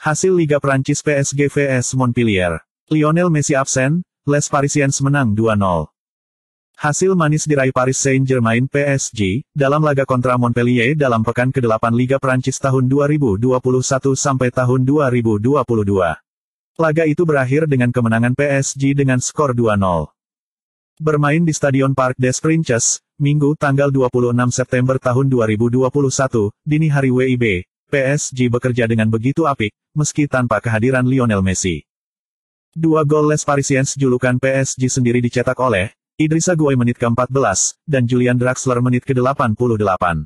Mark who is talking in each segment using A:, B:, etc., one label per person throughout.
A: Hasil Liga Perancis PSG vs Montpellier. Lionel Messi absen, Les Parisiens menang 2-0. Hasil manis diraih Paris Saint-Germain PSG, dalam laga kontra Montpellier dalam pekan ke-8 Liga Perancis tahun 2021 sampai tahun 2022. Laga itu berakhir dengan kemenangan PSG dengan skor 2-0. Bermain di Stadion Parc des Princes, Minggu tanggal 26 September tahun 2021, dini hari WIB, PSG bekerja dengan begitu apik, meski tanpa kehadiran Lionel Messi. Dua gol Les Parisiens julukan PSG sendiri dicetak oleh Idrissa Gueye menit ke-14, dan Julian Draxler menit ke-88.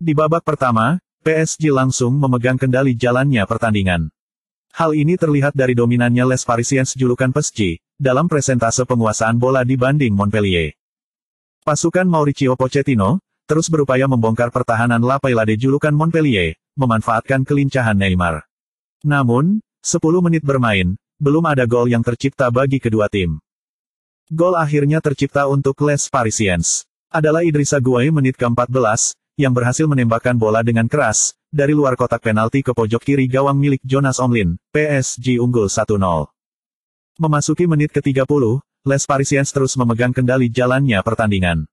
A: Di babak pertama, PSG langsung memegang kendali jalannya pertandingan. Hal ini terlihat dari dominannya Les Parisiens julukan PSG, dalam presentase penguasaan bola dibanding Montpellier. Pasukan Mauricio Pochettino, terus berupaya membongkar pertahanan La julukan Montpellier, memanfaatkan kelincahan Neymar. Namun, 10 menit bermain, belum ada gol yang tercipta bagi kedua tim. Gol akhirnya tercipta untuk Les Parisiens. Adalah Idrissa Gueye menit ke-14, yang berhasil menembakkan bola dengan keras, dari luar kotak penalti ke pojok kiri gawang milik Jonas Omlin, PSG unggul 1-0. Memasuki menit ke-30, Les Parisiens terus memegang kendali jalannya pertandingan.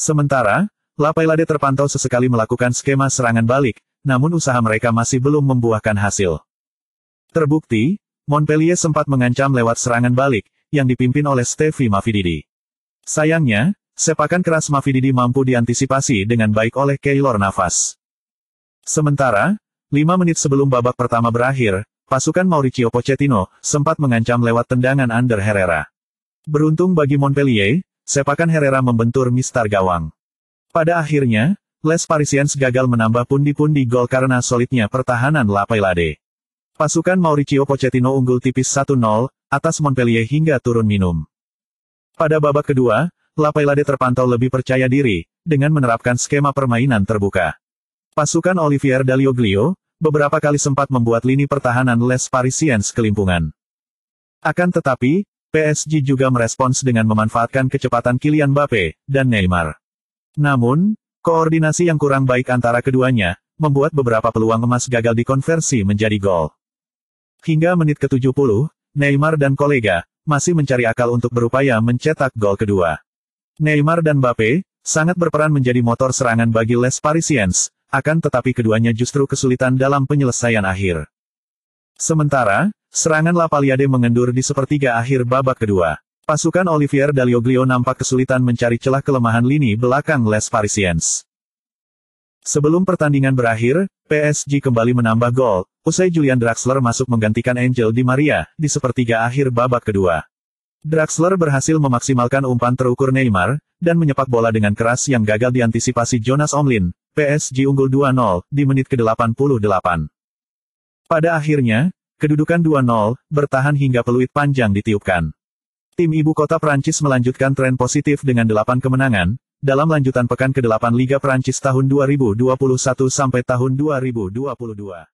A: Sementara, Lapailade terpantau sesekali melakukan skema serangan balik, namun usaha mereka masih belum membuahkan hasil. Terbukti, Montpellier sempat mengancam lewat serangan balik, yang dipimpin oleh Steffi Mavididi. Sayangnya, sepakan keras Mavididi mampu diantisipasi dengan baik oleh Keylor Navas. Sementara, lima menit sebelum babak pertama berakhir, pasukan Mauricio Pochettino sempat mengancam lewat tendangan Under Herrera. Beruntung bagi Montpellier, sepakan Herrera membentur mistar gawang. Pada akhirnya, Les Parisiens gagal menambah pundi-pundi gol karena solidnya pertahanan La Pailade. Pasukan Mauricio Pochettino unggul tipis 1-0, atas Montpellier hingga turun minum. Pada babak kedua, La Pailade terpantau lebih percaya diri, dengan menerapkan skema permainan terbuka. Pasukan Olivier Dalioglio, beberapa kali sempat membuat lini pertahanan Les Parisiens kelimpungan. Akan tetapi, PSG juga merespons dengan memanfaatkan kecepatan Kylian Mbappe dan Neymar. Namun, Koordinasi yang kurang baik antara keduanya, membuat beberapa peluang emas gagal dikonversi menjadi gol. Hingga menit ke-70, Neymar dan kolega, masih mencari akal untuk berupaya mencetak gol kedua. Neymar dan Mbappe, sangat berperan menjadi motor serangan bagi Les Parisiens, akan tetapi keduanya justru kesulitan dalam penyelesaian akhir. Sementara, serangan La Paliade mengendur di sepertiga akhir babak kedua. Pasukan Olivier Dalioglio nampak kesulitan mencari celah kelemahan lini belakang Les Parisiens. Sebelum pertandingan berakhir, PSG kembali menambah gol, usai Julian Draxler masuk menggantikan Angel Di Maria, di sepertiga akhir babak kedua. Draxler berhasil memaksimalkan umpan terukur Neymar, dan menyepak bola dengan keras yang gagal diantisipasi Jonas Omlin, PSG unggul 2-0, di menit ke-88. Pada akhirnya, kedudukan 2-0, bertahan hingga peluit panjang ditiupkan. Tim ibu kota Prancis melanjutkan tren positif dengan 8 kemenangan, dalam lanjutan pekan ke-8 Liga Prancis tahun 2021 sampai tahun 2022.